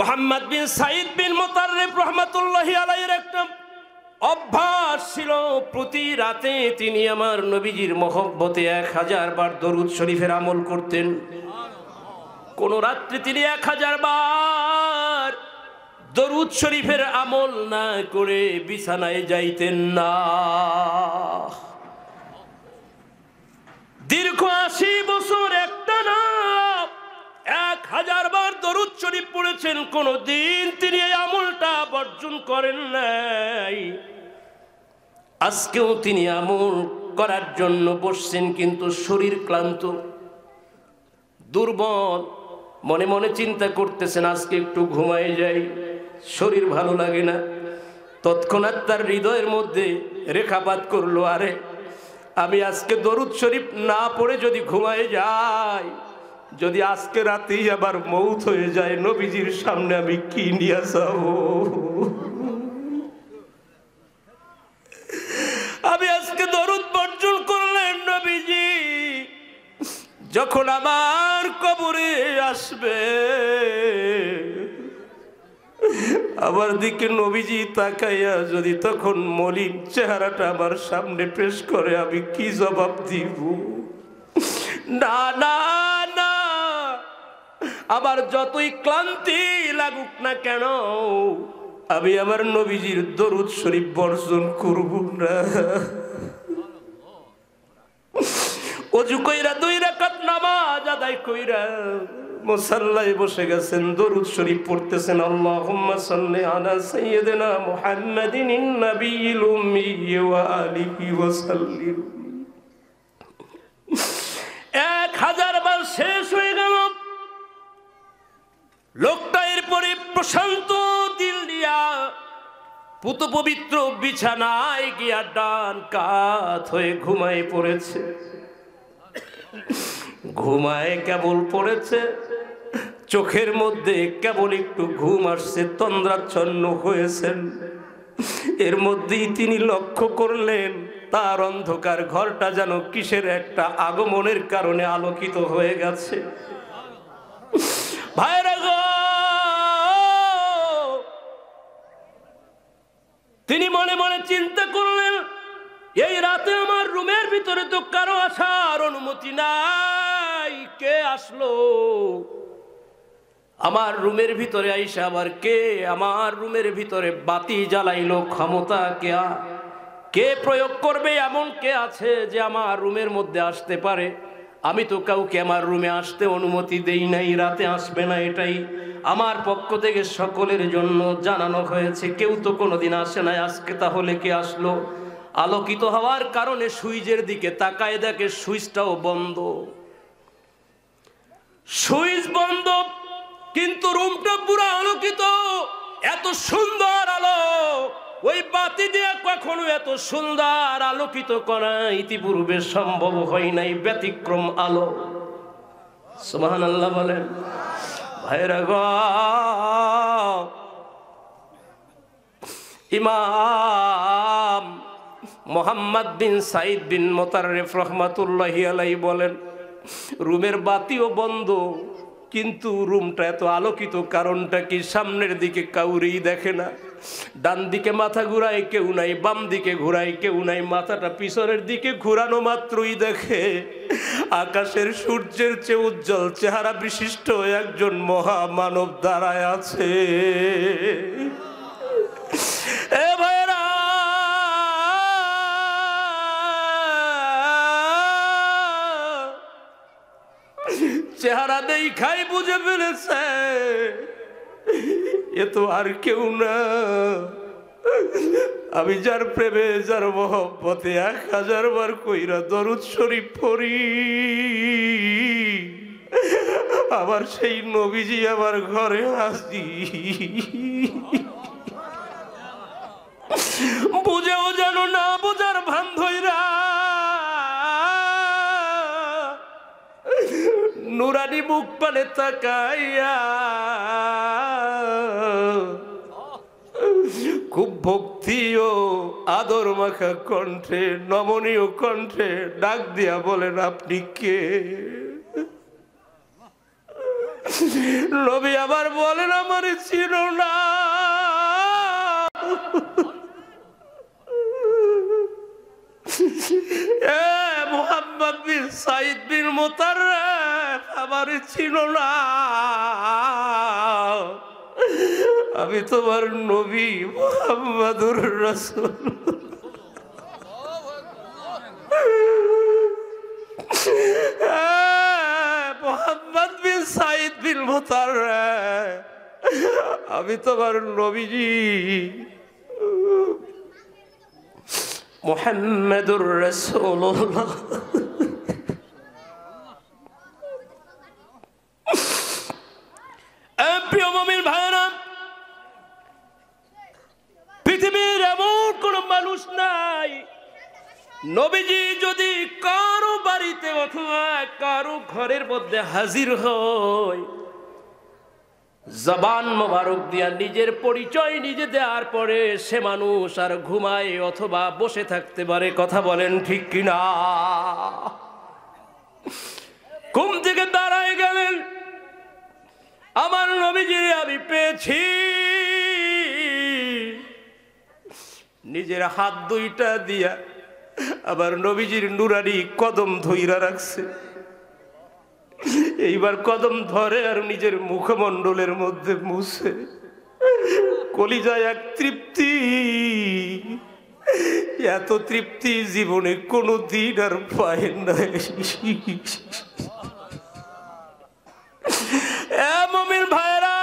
মোহাম্মদ বিন সাইদ বিন মোতারিফ রহমতুল্লাহ আলাইয়ের একটা অভ্যাস ছিল প্রতি রাতে তিনি আমার নবীজির মহব্বতে এক হাজার বার দরুদ শরীফের আমল করতেন কোন রাত্রে তিনি এক হাজার বার দরুদ শরীফের আমল না করে বিছানায় যাইতেন না দীর্ঘ আশি বছর একটা না এক হাজার বার দরুদ শরীফ পড়েছেন কোনো দিন তিনি এই আমলটা বর্জন করেন নাই আজকেও তিনি আমল করার জন্য বসছেন কিন্তু শরীর ক্লান্ত দুর্বল মনে মনে চিন্তা করতেছেন আজকে একটু ঘুমাই যাই শরীর ভালো লাগে না তৎক্ষণাৎ তার হৃদয়ের মধ্যে রেখাপাত করলো আরে আমি আজকে দরুদ শরীফ না পড়ে যদি ঘুমায় যাই যদি আজকে রাতেই আবার মৌত হয়ে যায় নবীজির সামনে আমি কি নিয়ে যাব আমি আজকে দরুদ বর্জন করলেন নবীজি যখন আমার কবরে আসবে আবার দিকে নবীজি তাকাইয়া যদি তখন মলিন চেহারাটা আমার সামনে পেশ করে আমি কি জবাব দিব না না আবার যতই ক্লান্তি লাগুক না কেন আমি আমার নবীজির দরুদ শরীফ বর্জন করব না অজু কইরা দুই রাকাত নামাজ আদায় কইরা মোসাল্লায় বসে গেছেন দরুদ শরীফ পড়তেছেন আল্লাহুম্মা সাল্লি আনা সাইয়্যিদিনা মুহাম্মাদিন নাবিয়িল উম্মি ওয়া আলিহি লোকটা এরপরে প্রশান্ত দিল দিয়া পুত পবিত্র বিছানায় গিয়া ডান কাত হয়ে ঘুমায় পড়েছে ঘুমায় কেবল পড়েছে চোখের মধ্যে কেবল একটু ঘুম আসছে তন্দ্রাচ্ছন্ন হয়েছেন এর মধ্যেই তিনি লক্ষ্য করলেন তার অন্ধকার ঘরটা যেন কিসের একটা আগমনের কারণে আলোকিত হয়ে গেছে ভাইরা তিনি মনে মনে চিন্তা করলেন এই রাতে আমার রুমের ভিতরে তো কারো আসার অনুমতি নাই কে আসলো আমার রুমের ভিতরে আইসা আবার কে আমার রুমের ভিতরে বাতি জ্বালাইলো ক্ষমতা কে কে প্রয়োগ করবে এমন কে আছে যে আমার রুমের মধ্যে আসতে পারে আমি তো কাউকে আমার রুমে আসতে অনুমতি দেই নাই রাতে আসবে না এটাই আমার পক্ষ থেকে সকলের জন্য জানানো হয়েছে কেউ তো কোনোদিন আসে নাই আজকে তাহলে কে আসলো আলোকিত হওয়ার কারণে সুইজের দিকে তাকায় দেখে সুইচটাও বন্ধ সুইচ বন্ধ কিন্তু রুমটা পুরো আলোকিত এত সুন্দর আলো ওই বাতি দিয়ে কখনো এত সুন্দর আলোকিত করা ইতিপূর্বে সম্ভব হয় নাই ব্যতিক্রম আলো সুবাহান আল্লাহ বলেন ভাইরা ইমাম মোহাম্মদ বিন সাইদ বিন মোতারেফ রহমাতুল্লাহ আলাই বলেন রুমের বাতিও বন্ধ কিন্তু রুমটা এত আলোকিত কারণটা কি সামনের দিকে কাউরেই দেখে না ডান দিকে মাথা ঘুরায় কেউ নাই বাম দিকে ঘুরায় কেউ নাই মাথাটা পিছনের দিকে ঘুরানো মাত্রই দেখে আকাশের সূর্যের চেয়ে উজ্জ্বল চেহারা বিশিষ্ট একজন মহামানব দাঁড়ায় আছে চেহারা দেই খাই বুঝে ফেলেছে এ তো আর কেউ না আমি যার প্রেমে যার মহব্বতে এক হাজার বার কইরা দরুদ শরীফ পড়ি আবার সেই নবীজি আমার ঘরে আসি বুঝেও জানো না বুঝ নুরানি মুখ পালে তাকাইয়া খুব ভক্তি ও আদর মাখা কণ্ঠে নমনীয় কণ্ঠে ডাক দিয়া বলেন আপনি কে রবি আবার বলেন আমার ছিল না এ মোহাম্মদ বিন সাইদ বিন মোতার আমার ছিল না আমি তোমার নবী মোহাম্মদুর রসুল হ্যাঁ, মোহাম্মদ বিন সাইদ বিন মোতারেফ আমি তোমার নবীজি মোহাম্মদুর রসুল্লাহ প্রিয় পৃথিবীর মানুষ নাই নবীজি যদি কারো বাড়িতে অথবা কারো ঘরের মধ্যে হাজির হয় জবান মোবারক দিয়া নিজের পরিচয় নিজে দেওয়ার পরে সে মানুষ আর ঘুমায় অথবা বসে থাকতে পারে কথা বলেন ঠিক কিনা ঘুম থেকে দাঁড়ায় গেলেন আমার নবীজির আমি পেয়েছি নিজের হাত দুইটা দিয়া আবার নবীজির নুরারি কদম ধৈরা রাখছে এইবার কদম ধরে আর নিজের মুখমণ্ডলের মধ্যে মুছে কলিজায় এক তৃপ্তি এত তৃপ্তি জীবনে কোনো দিন আর পায় না মমিন ভাইরা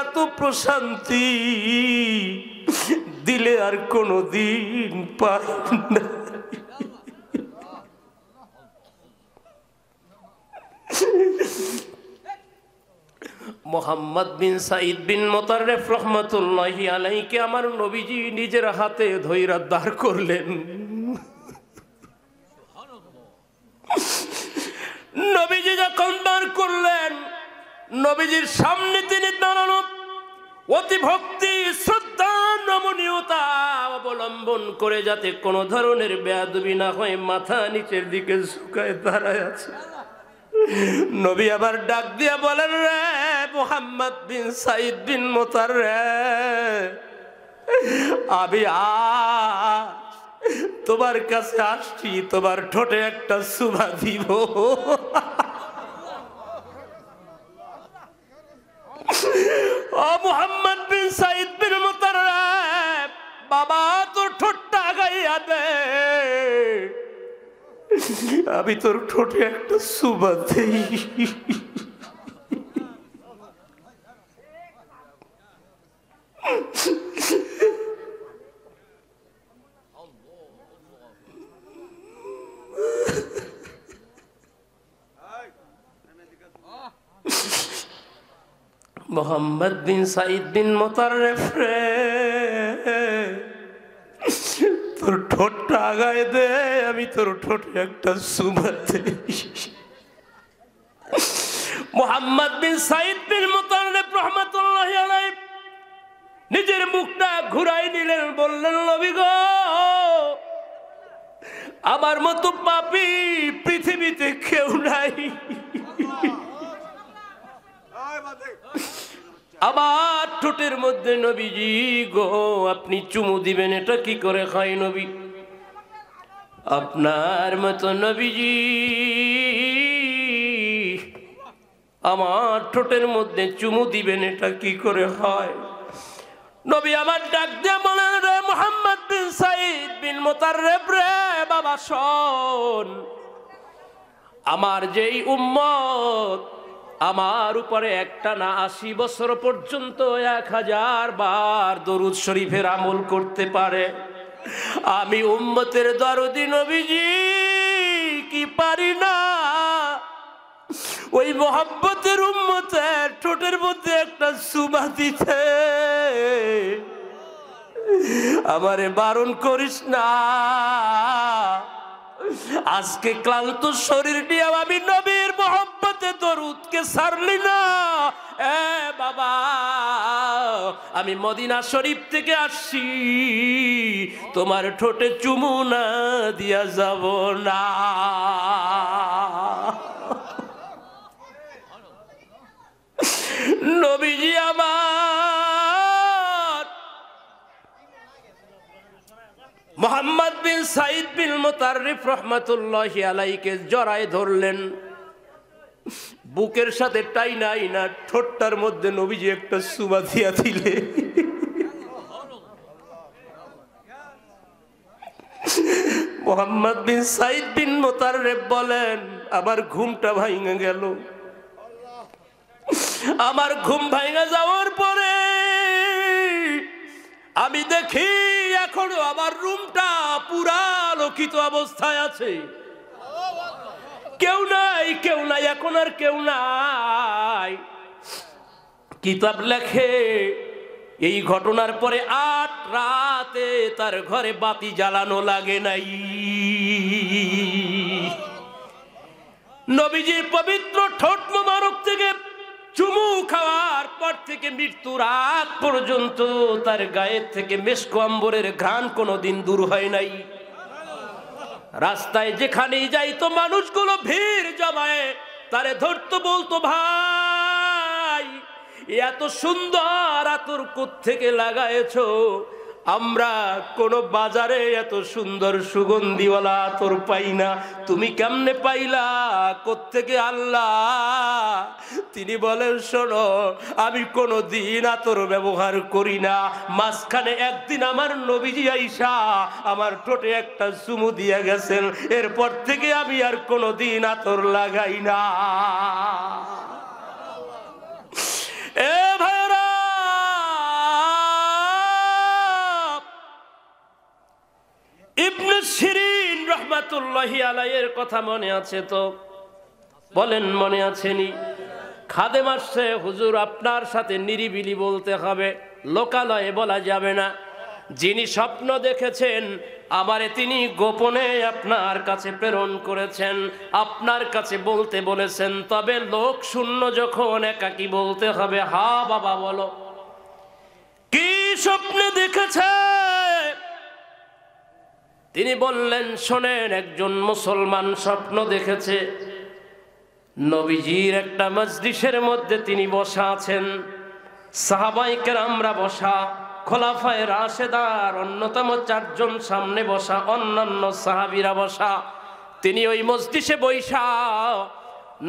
এত প্রশান্তি দিলে আর কোনো দিন পাই মোহাম্মদ বিন সাইদ বিন মোতারেফ রহমতুল্লাহ আলাইকে আমার নবীজি নিজের হাতে ধৈরা দাঁড় করলেন নবীজি যখন দাঁড় করলেন নবীজির সামনে তিনি দাঁড়ানো অতি ভক্তি নমনীয়তা অবলম্বন করে যাতে কোনো ধরনের ব্যাধবি না হয় মাথা নিচের দিকে শুকায় দাঁড়ায় আছে নবী আবার ডাক দিয়া বলেন রে মোহাম্মদ বিন সাইদ বিন মোতার রে আবি তোমার কাছে আসছি তোমার ঠোঁটে একটা সুভা দিব আমি তোর ঠোঁটে একটা সুবা দেই মোহাম্মদ বিন সাইদ বিন মোতারেফ রে তোর ঠোঁটটা আগায় দে আমি তোর ঠোঁটে একটা সুমা দেই মোহাম্মদ বিন সাইদ বিন মুতারিব নিজের মুখটা ঘুরাই নিলেন বললেন নবী গো আমার মতো পাপি পৃথিবীতে কেউ নাই আবার ঠোঁটের মধ্যে নবীজি গো আপনি চুমু দিবেন এটা কি করে খায় নবী আপনার মতো নবীজি আমার ঠোঁটের মধ্যে চুমু দিবেন এটা কি করে হয় নবী আমার ডাক দিয়ে রে মোহাম্মদ বিন সাইদ বিন মোতার রে বাবা শোন আমার যেই উম্মত আমার উপরে একটা না আশি বছর পর্যন্ত এক হাজার বার দরুদ শরীফের আমল করতে পারে আমি উম্মতের দরদি নবীজি কি পারি না ওই মোহাম্মতের উম্মতের ঠোঁটের মধ্যে একটা সুবা দিতে আমারে বারণ করিস না আজকে ক্লান্ত শরীর নিয়ে আমি নবীর মোহাম্মদ তো দরুদকে সারলি না এ বাবা আমি মদিনা শরীফ থেকে আসছি তোমার ঠোঁটে চুমু না দিয়া যাব না নবীজি আমার মোহাম্মদ বিন সাইদ বিন মোতারিফ রহমতুল্লাহ আলাইকে জড়াই ধরলেন বুকের সাথে টাই নাই না ঠোট্টার মধ্যে নবীজি একটা সুবা দিয়া দিলে মোহাম্মদ বিন সাইদ বিন মোতার বলেন আমার ঘুমটা ভাঙে গেল আমার ঘুম ভাঙে যাওয়ার পরে আমি দেখি এখনো আমার রুমটা পুরা আলোকিত অবস্থায় আছে কেউ নাই কেউ নাই এখন আর কেউ নাই কিতাব লেখে এই ঘটনার পরে আট রাতে তার ঘরে বাতি জ্বালানো লাগে নাই নবীজির পবিত্র ঠোঁট মারক থেকে চুমু খাওয়ার পর থেকে মৃত্যু রাত পর্যন্ত তার গায়ের থেকে মেশকম্বরের ঘ্রাণ দিন দূর হয় নাই রাস্তায় যেখানেই যাইতো মানুষগুলো ভিড় জমায়ে তারে ধরতো বলতো ভাই এত সুন্দর আতর থেকে লাগায়েছো আমরা কোন বাজারে এত সুন্দর সুগন্ধিওয়ালা তোর পাই না তুমি কেমনে পাইলা কোত্থেকে আল্লাহ তিনি বলেন শোনো আমি কোনো দিন আতর ব্যবহার করি না মাঝখানে একদিন আমার নবীজি আইসা আমার ঠোঁটে একটা চুমু দিয়ে গেছেন এরপর থেকে আমি আর কোনো দিন আতর লাগাই না এ শিরিন রহমাতুল্লাহি আলাইয়ের কথা মনে আছে তো বলেন মনে আছেনি খাদেম আসছে হুজুর আপনার সাথে নিরিবিলি বলতে হবে লোকালয়ে বলা যাবে না যিনি স্বপ্ন দেখেছেন আমারে তিনি গোপনে আপনার কাছে প্রেরণ করেছেন আপনার কাছে বলতে বলেছেন তবে লোক শূন্য যখন একাকি বলতে হবে হা বাবা বলো কি স্বপ্নে দেখেছেন তিনি বললেন শোনেন একজন মুসলমান স্বপ্ন দেখেছে নবীজির একটা মজলিসের মধ্যে তিনি বসা আছেন সাহাবাইকের আমরা বসা খোলাফায় রাশেদার অন্যতম চারজন সামনে বসা অন্যান্য সাহাবিরা বসা তিনি ওই মজলিসে বৈশা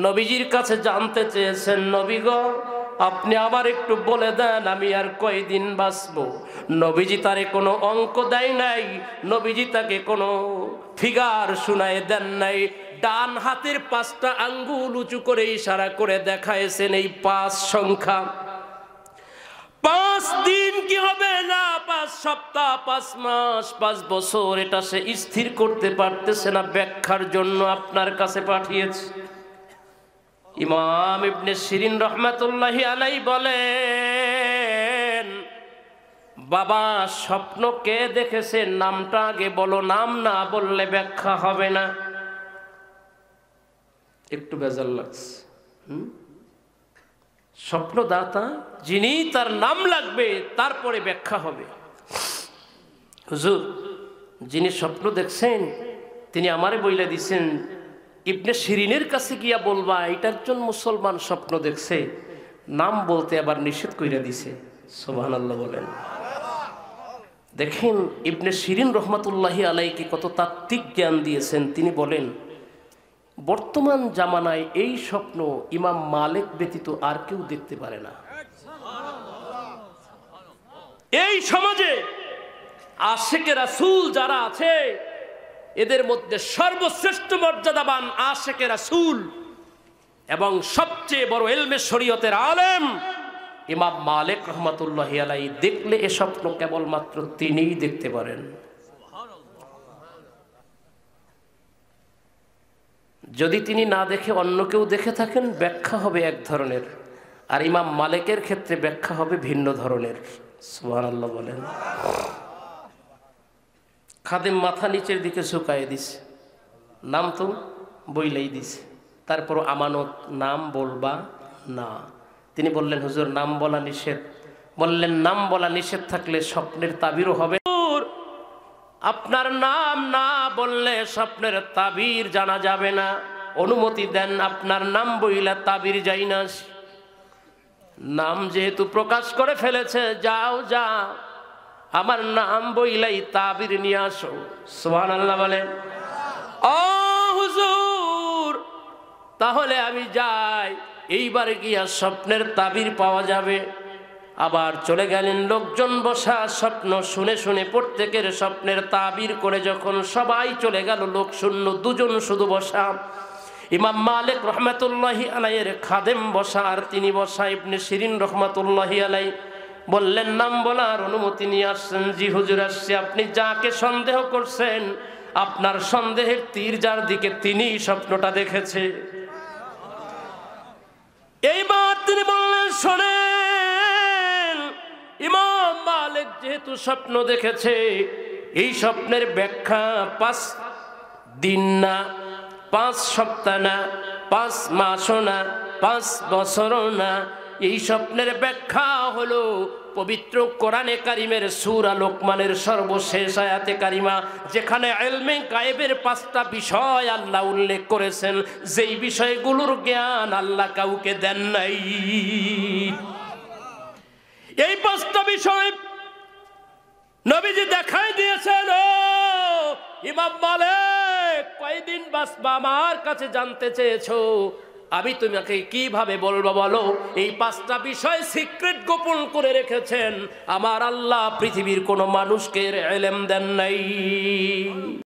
নবীজির কাছে জানতে চেয়েছেন নবীগ আপনি আবার একটু বলে দেন আমি আর কয়দিন বাঁচব নবীজি তারে কোনো অঙ্ক দেয় নাই নবীজি তাকে কোনো ফিগার শুনায় দেন নাই ডান হাতের পাঁচটা আঙ্গুল উঁচু করে ইশারা করে দেখায়ছেন এই পাঁচ সংখ্যা পাঁচ দিন কি হবে না পাঁচ সপ্তাহ পাঁচ মাস পাঁচ বছর এটা সে স্থির করতে পারতেছে না ব্যাখ্যার জন্য আপনার কাছে পাঠিয়েছে ইমাম ইবনে সিরিন রহমাতুল্লাহ আলাই বলেন বাবা স্বপ্ন কে দেখেছে নামটা আগে বলো নাম না বললে ব্যাখ্যা হবে না একটু বেজাল লাগছে স্বপ্নদাতা যিনি তার নাম লাগবে তারপরে ব্যাখ্যা হবে হুজুর যিনি স্বপ্ন দেখছেন তিনি আমারে বইলে দিছেন ইবনে শিরিনের কাছে গিয়া বলবা এটার জন্য মুসলমান স্বপ্ন দেখছে নাম বলতে আবার নিষেধ কইরা দিছে সোহান আল্লাহ বলেন দেখেন ইবনে শিরিন রহমতুল্লাহ আলাইকে কত তাত্ত্বিক জ্ঞান দিয়েছেন তিনি বলেন বর্তমান জামানায় এই স্বপ্ন ইমাম মালিক ব্যতীত আর কেউ দেখতে পারে না এই সমাজে আশেকের রাসুল যারা আছে এদের মধ্যে সর্বশ্রেষ্ঠ মর্যাদাবান আশেকে রাসুল এবং সবচেয়ে বড় এলমে শরীয়তের আলেম ইমাম মালিক রহমতুল্লাহ আলাই দেখলে এ স্বপ্ন কেবলমাত্র তিনিই দেখতে পারেন যদি তিনি না দেখে অন্য কেউ দেখে থাকেন ব্যাখ্যা হবে এক ধরনের আর ইমাম মালিকের ক্ষেত্রে ব্যাখ্যা হবে ভিন্ন ধরনের আল্লাহ বলেন খাদেম মাথা নিচের দিকে শুকাইয়ে দিছে নাম তো বইলেই দিছে তারপর আমানত নাম বলবা না তিনি বললেন হুজুর নাম বলা নিষেধ বললেন নাম বলা নিষেধ থাকলে স্বপ্নের তাবিরও হবে আপনার নাম না বললে স্বপ্নের তাবির জানা যাবে না অনুমতি দেন আপনার নাম বইলে তাবির যাই না নাম যেহেতু প্রকাশ করে ফেলেছে যাও যাও আমার নাম বইলাই তাবির নিয়ে আসো সোহান আল্লাহ বলেন তাহলে আমি যাই এইবার গিয়া স্বপ্নের তাবির পাওয়া যাবে আবার চলে গেলেন লোকজন বসা স্বপ্ন শুনে শুনে প্রত্যেকের স্বপ্নের তাবির করে যখন সবাই চলে গেল লোক শূন্য দুজন শুধু বসা ইমাম মালিক রহমাতুল্লাহি আলাইয়ের খাদেম বসা আর তিনি বসা ইবনে শিরিন রহমাতুল্লাহি আলাই বললেন নাম বলার অনুমতি নিয়ে আসছেন জি হুজুর আসছে আপনি যাকে সন্দেহ করছেন আপনার সন্দেহের তীর যার দিকে তিনি স্বপ্নটা দেখেছে এইবার তিনি বললেন শোনেন ইমাম মালিক যেহেতু স্বপ্ন দেখেছে এই স্বপ্নের ব্যাখ্যা পাঁচ দিন না পাঁচ সপ্তাহ না পাঁচ মাসও না পাঁচ বছরও না এই স্বপ্নের ব্যাখ্যা হলো পবিত্র কোরআনে কারিমের সুর আলোকমানের সর্বশেষ আয়াতে কারিমা যেখানে আলমে গায়েবের পাঁচটা বিষয় আল্লাহ উল্লেখ করেছেন যেই বিষয়গুলোর জ্ঞান আল্লাহ কাউকে দেন নাই এই পাঁচটা বিষয় নবীজি দেখাই দিয়েছেন ও ইমাম বলে কয়দিন বাসবা আমার কাছে জানতে চেয়েছো আমি তোমাকে কিভাবে বলবো বলো এই পাঁচটা বিষয় সিক্রেট গোপন করে রেখেছেন আমার আল্লাহ পৃথিবীর কোনো মানুষকে এলেম দেন নাই